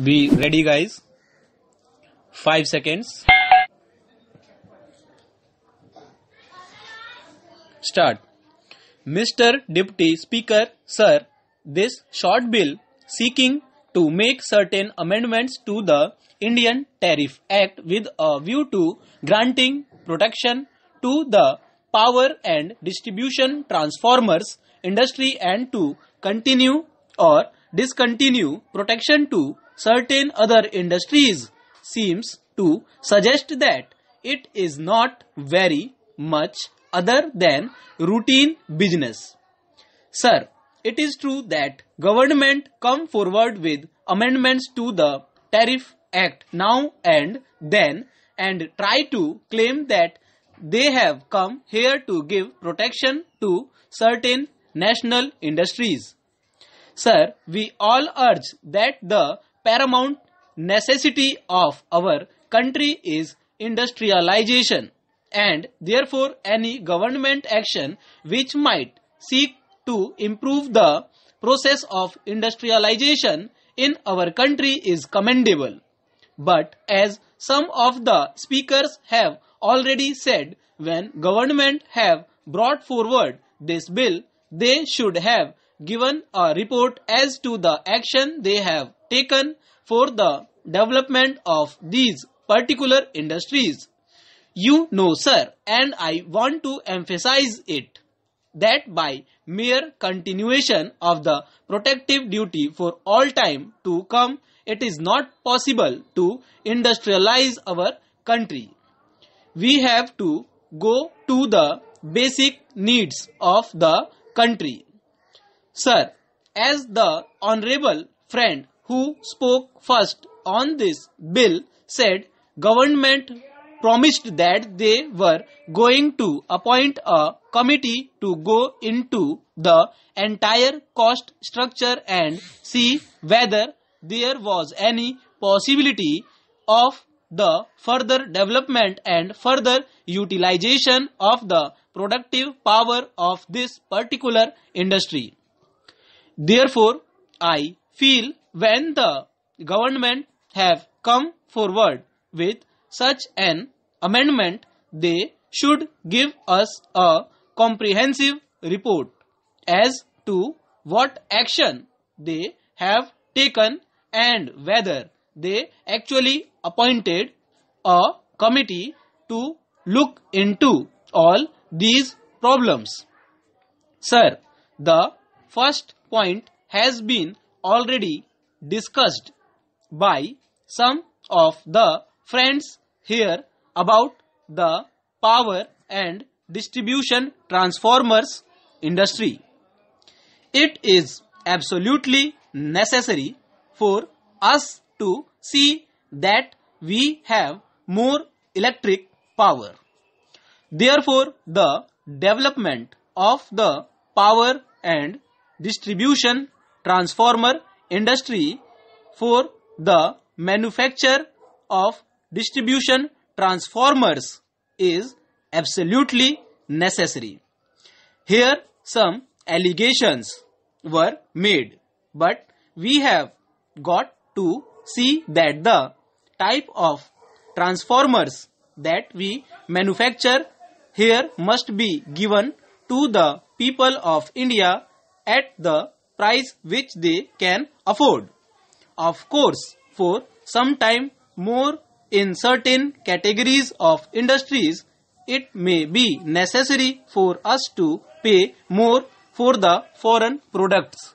be ready guys 5 seconds start mr deputy speaker sir this short bill seeking to make certain amendments to the indian tariff act with a view to granting protection to the power and distribution transformers industry and to continue or discontinue protection to certain other industries seems to suggest that it is not very much other than routine business. Sir, it is true that government come forward with amendments to the Tariff Act now and then and try to claim that they have come here to give protection to certain national industries. Sir, we all urge that the paramount necessity of our country is industrialization and therefore any government action which might seek to improve the process of industrialization in our country is commendable. But as some of the speakers have already said, when government have brought forward this bill, they should have given a report as to the action they have taken for the development of these particular industries. You know, sir, and I want to emphasize it that by mere continuation of the protective duty for all time to come, it is not possible to industrialize our country. We have to go to the basic needs of the country. Sir, as the honorable friend who spoke first on this bill said, government promised that they were going to appoint a committee to go into the entire cost structure and see whether there was any possibility of the further development and further utilization of the productive power of this particular industry. Therefore, I feel when the government have come forward with such an amendment, they should give us a comprehensive report as to what action they have taken and whether they actually appointed a committee to look into all these problems. Sir, the first point has been already discussed by some of the friends here about the power and distribution transformers industry. It is absolutely necessary for us to see that we have more electric power. Therefore, the development of the power and distribution, transformer industry for the manufacture of distribution transformers is absolutely necessary. Here some allegations were made but we have got to see that the type of transformers that we manufacture here must be given to the people of India at the price which they can afford. Of course, for some time more in certain categories of industries, it may be necessary for us to pay more for the foreign products.